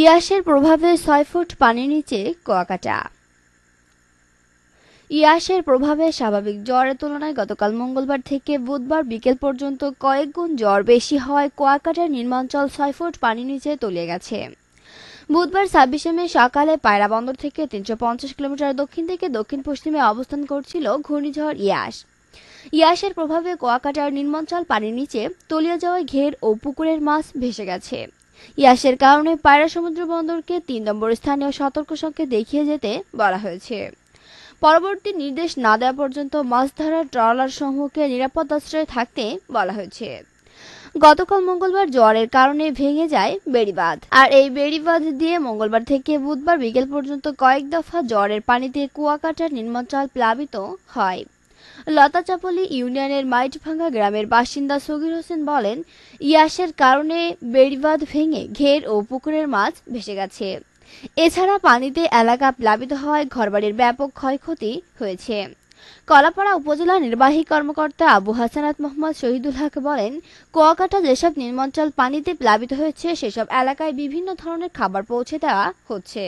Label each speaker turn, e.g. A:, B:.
A: ইয়াসের প্রভাবে ছয় ফুট পানির নিচে কুয়াকাটা ইয়াসের প্রভাবে স্বাভাবিক জ্বরের তুলনায় গতকাল মঙ্গলবার থেকে বুধবার বিকেল পর্যন্ত কয়েক গুণ জ্বর বেশি হওয়ায় কুয়াকাটার নির্মাঞ্চল ছয় ফুট পানির নিচে তলিয়ে গেছে বুধবার ছাব্বিশে মে সকালে পায়রা বন্দর থেকে তিনশো পঞ্চাশ কিলোমিটার দক্ষিণ থেকে দক্ষিণ পশ্চিমে অবস্থান করছিল ঘূর্ণিঝড় ইয়াস ইয়াসের প্রভাবে কুয়াকাটার নির্মাঞ্চল পানির নিচে তলিয়ে যাওয়ায় ঘের ও পুকুরের মাছ ভেসে গেছে ইয়াসের কারণে পায়রা সমুদ্র বন্দরকে তিন নম্বর স্থানীয় সতর্ক সংকেত দেখিয়ে যেতে বলা হয়েছে পরবর্তী নির্দেশ না দেওয়া পর্যন্ত মাছ ধরার ট্রলার সমূহকে নিরাপদ আশ্রয়ে থাকতে বলা হয়েছে গতকাল মঙ্গলবার জ্বরের কারণে ভেঙে যায় বেড়িবাদ আর এই বেড়িবাদ দিয়ে মঙ্গলবার থেকে বুধবার বিকেল পর্যন্ত কয়েক দফা জ্বরের পানিতে কুয়াকাটার নির্মাণ চাল প্লাবিত হয় লতাচাপলি ইউনিয়নের মাইটভাঙ্গা গ্রামের বাসিন্দা সগির হোসেন বলেন ইয়াসের কারণে বেড়িবাদ ভেঙে ঘের ও পুকুরের মাছ ভেসে গেছে এছাড়া পানিতে এলাকা প্লাবিত হওয়ায় ঘরবাড়ির ব্যাপক ক্ষয়ক্ষতি হয়েছে কলাপাড়া উপজেলা নির্বাহী কর্মকর্তা আবু হাসানাত মোহাম্মদ শহীদুল হক বলেন কুয়াকাটা যেসব নির্মাঞ্চল পানিতে প্লাবিত হয়েছে সেসব এলাকায় বিভিন্ন ধরনের খাবার পৌঁছে দেওয়া হচ্ছে